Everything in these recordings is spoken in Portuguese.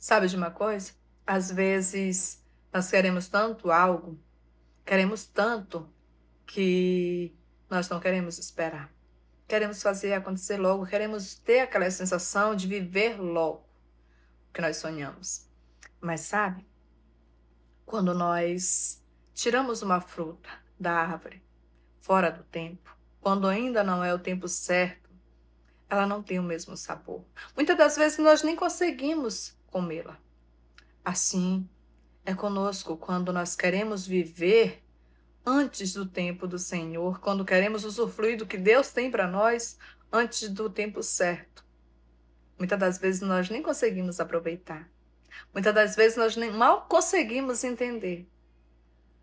Sabe de uma coisa? Às vezes nós queremos tanto algo, queremos tanto que nós não queremos esperar. Queremos fazer acontecer logo, queremos ter aquela sensação de viver logo o que nós sonhamos. Mas sabe? Quando nós tiramos uma fruta da árvore fora do tempo, quando ainda não é o tempo certo, ela não tem o mesmo sabor. Muitas das vezes nós nem conseguimos comê-la. Assim é conosco quando nós queremos viver antes do tempo do Senhor, quando queremos usufruir do que Deus tem para nós antes do tempo certo. Muitas das vezes nós nem conseguimos aproveitar. Muitas das vezes nós nem, mal conseguimos entender.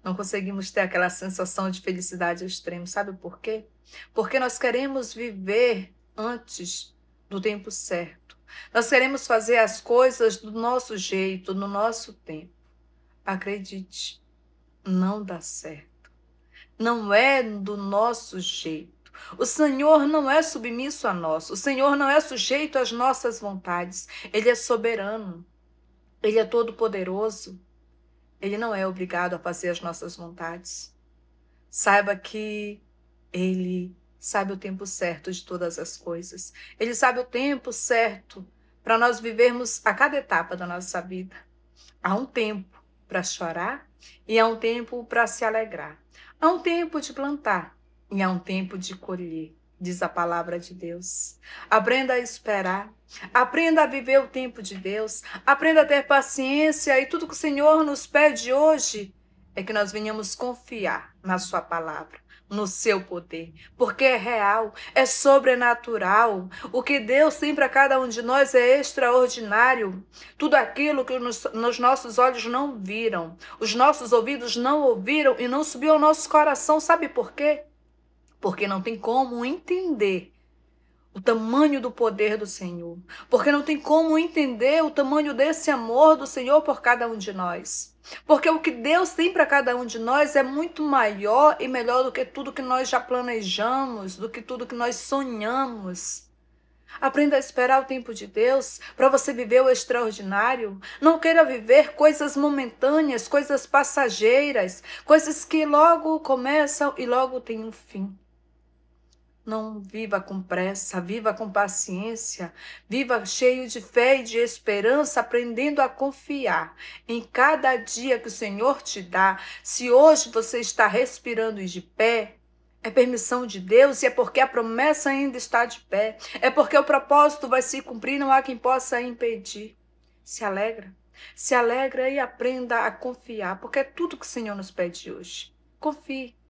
Não conseguimos ter aquela sensação de felicidade extrema. Sabe por quê? Porque nós queremos viver antes do tempo certo. Nós queremos fazer as coisas do nosso jeito, no nosso tempo. Acredite, não dá certo. Não é do nosso jeito. O Senhor não é submisso a nós. O Senhor não é sujeito às nossas vontades. Ele é soberano. Ele é todo-poderoso. Ele não é obrigado a fazer as nossas vontades. Saiba que Ele sabe o tempo certo de todas as coisas. Ele sabe o tempo certo para nós vivermos a cada etapa da nossa vida. Há um tempo para chorar e há um tempo para se alegrar. Há um tempo de plantar e há um tempo de colher, diz a palavra de Deus. Aprenda a esperar, aprenda a viver o tempo de Deus, aprenda a ter paciência e tudo que o Senhor nos pede hoje é que nós venhamos confiar na Sua palavra, no seu poder, porque é real, é sobrenatural. O que Deus tem para cada um de nós é extraordinário. Tudo aquilo que nos, nos, nossos olhos não viram, os nossos ouvidos não ouviram e não subiu ao nosso coração, sabe por quê? Porque não tem como entender o tamanho do poder do Senhor, porque não tem como entender o tamanho desse amor do Senhor por cada um de nós. Porque o que Deus tem para cada um de nós é muito maior e melhor do que tudo que nós já planejamos, do que tudo que nós sonhamos. Aprenda a esperar o tempo de Deus para você viver o extraordinário. Não queira viver coisas momentâneas, coisas passageiras, coisas que logo começam e logo têm um fim. Não viva com pressa, viva com paciência, viva cheio de fé e de esperança, aprendendo a confiar em cada dia que o Senhor te dá. Se hoje você está respirando de pé, é permissão de Deus e é porque a promessa ainda está de pé. É porque o propósito vai se cumprir, não há quem possa impedir. Se alegra, se alegra e aprenda a confiar, porque é tudo que o Senhor nos pede hoje. Confie,